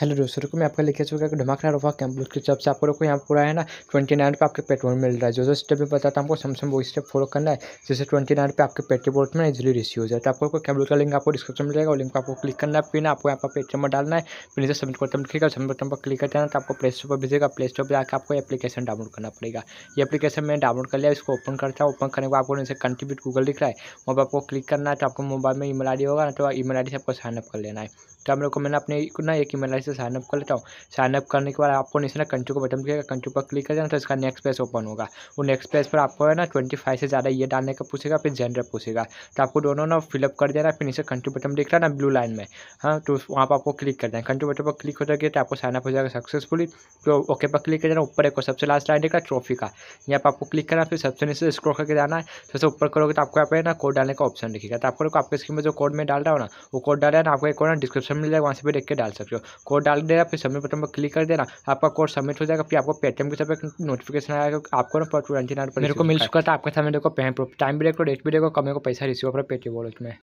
hello दोस्तों रुको मैं आपका लेके चुका कि धमाकेदार ऑफर कैंपस की तरफ से आपको लोग को यहाँ पूरा है ना ट्वेंटी नाइन पर आपके पेट्रोल मिल रहा है जो जो स्टेप में बताता हूँ आपको सैमसंग वो स्टेप फॉलो करना है जैसे ट्वेंटी नाइन पे आपके पेट्रोल बोर्ड में इजिली रिसीव हो जाए तो आपको कैंपस का लिंक आपको डिस्क्रिप्शन मिल जाएगा और लिंक पर आपको क्लिक करना है फिर आपको यहाँ पर पेट्रोल में डालना है फिर नीचे सबमिट बटन लिखेगा सबमिट बटन पर क्लिक कर देना तो आपको प्ले स्टोर पर भेजेगा प्ले स्टोर पर आकर आपको एप्लीकेशन डाउनलोड करना पड़ेगा ये एप्लीकेशन मैंने डाउनलोड कर लिया इसको ओपन करता है ओपन करने को आपको जैसे कंट्रीब्यूट गूगल दिख रहा है वहाँ पर आपको क्लिक करना है तो आपको मोबाइल में ई मेल होगा ना तो ई मेल से आपको साइनअप कर लेना है तो हम लोग को मैंने अपने ना एक ई मेल से साइनअप कर लेता हूँ साइनअप करने के बाद आपको नीचे ना कंट्री को बटन दिखेगा कंट्री पर क्लिक कर देना तो इसका नेक्स्ट पेज ओपन होगा वो नेक्स्ट पेज पर आपको है ना ट्वेंटी फाइव से ज़्यादा ये डालने का पूछेगा फिर जेंडर पूछेगा तो आपको दोनों ना फिलअप कर देना फिर नीचे कंट्री बटन दिख रहा है ना ब्लू लाइन में हाँ तो वहाँ पर आपको क्लिक कर देना कंट्री बटन पर क्लिक हो जाएगा तो आपको साइनअप हो जाएगा सक्सेसफुली तो ओके पर क्लिक कर देना ऊपर एक सबसे लास्ट लाइन देखा ट्रॉफी का यहाँ पर आपको क्लिक करना फिर सबसे नीचे स्क्रॉल करके जाना है सबसे ऊपर करोगे तो आपको यहाँ पर ना कोड डालने का ऑप्शन दिखेगा तो आपको आपके स्क्रीन में जो कोड में डाल रहा हो ना वो कोड डाल रहा है ना आपको एक कोड ना डिस्क्रिप्शन मिल जाएगा वहाँ से भी देख के डाल सकते हो कोड डाल देना फिर सबमिट बटन पर क्लिक कर देना आपका कोड सबमिट हो जाएगा फिर आपको पेटीएम के तरफ नोटिफिकेशन आएगा आपको ना ट्वेंटी नाइन मेरे को मिल चुका था आपके सामने देखो पेन टाइम भी देखो डेट भी देखो कमे को पैसा रिसीव हो रहा है पेटीएम वॉलेट में